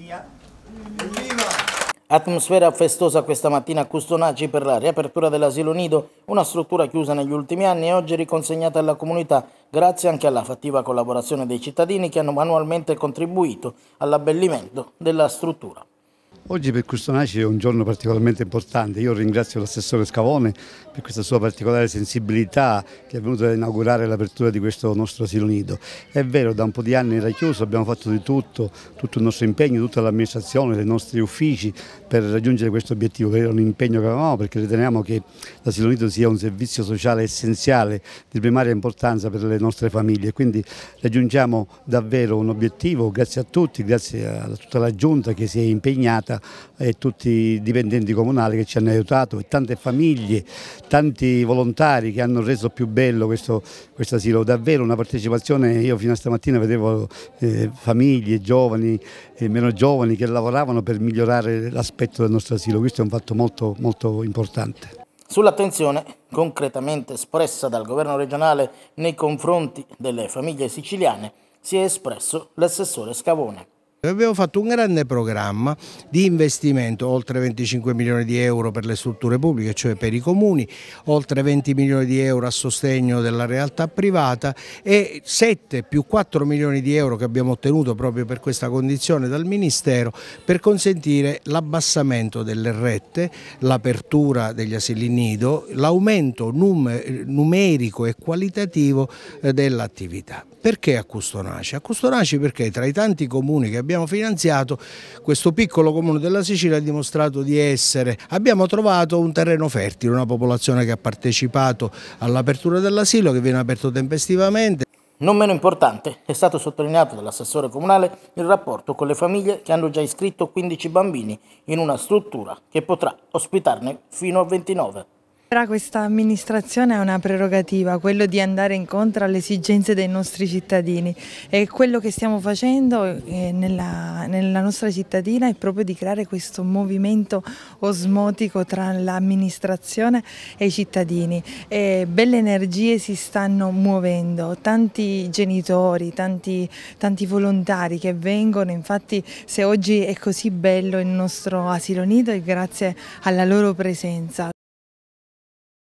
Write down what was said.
Mattia. Evviva! Atmosfera festosa questa mattina a Custonaci per la riapertura dell'asilo nido, una struttura chiusa negli ultimi anni e oggi riconsegnata alla comunità grazie anche alla fattiva collaborazione dei cittadini che hanno manualmente contribuito all'abbellimento della struttura. Oggi per Custonaci è un giorno particolarmente importante, io ringrazio l'assessore Scavone per questa sua particolare sensibilità che è venuta a inaugurare l'apertura di questo nostro asilo nido. È vero, da un po' di anni era chiuso, abbiamo fatto di tutto, tutto il nostro impegno, tutta l'amministrazione, i nostri uffici per raggiungere questo obiettivo, era un impegno che avevamo perché riteniamo che l'asilo nido sia un servizio sociale essenziale di primaria importanza per le nostre famiglie, quindi raggiungiamo davvero un obiettivo, grazie a tutti, grazie a tutta la giunta che si è impegnata festa e tutti i dipendenti comunali che ci hanno aiutato e tante famiglie, tanti volontari che hanno reso più bello questo, questo asilo, davvero una partecipazione, io fino a stamattina vedevo eh, famiglie, giovani e meno giovani che lavoravano per migliorare l'aspetto del nostro asilo, questo è un fatto molto, molto importante. Sull'attenzione concretamente espressa dal governo regionale nei confronti delle famiglie siciliane si è espresso l'assessore Scavone abbiamo fatto un grande programma di investimento, oltre 25 milioni di euro per le strutture pubbliche, cioè per i comuni, oltre 20 milioni di euro a sostegno della realtà privata e 7 più 4 milioni di euro che abbiamo ottenuto proprio per questa condizione dal Ministero per consentire l'abbassamento delle rette, l'apertura degli asili nido, l'aumento numerico e qualitativo eh, dell'attività. Perché a Custonaci? A Custonaci perché tra i tanti comuni che abbiamo abbiamo finanziato, questo piccolo comune della Sicilia ha dimostrato di essere. Abbiamo trovato un terreno fertile, una popolazione che ha partecipato all'apertura dell'asilo che viene aperto tempestivamente. Non meno importante è stato sottolineato dall'assessore comunale il rapporto con le famiglie che hanno già iscritto 15 bambini in una struttura che potrà ospitarne fino a 29. Però questa amministrazione ha una prerogativa, quello di andare incontro alle esigenze dei nostri cittadini e quello che stiamo facendo eh, nella, nella nostra cittadina è proprio di creare questo movimento osmotico tra l'amministrazione e i cittadini. E belle energie si stanno muovendo, tanti genitori, tanti, tanti volontari che vengono, infatti se oggi è così bello il nostro asilo nido è grazie alla loro presenza.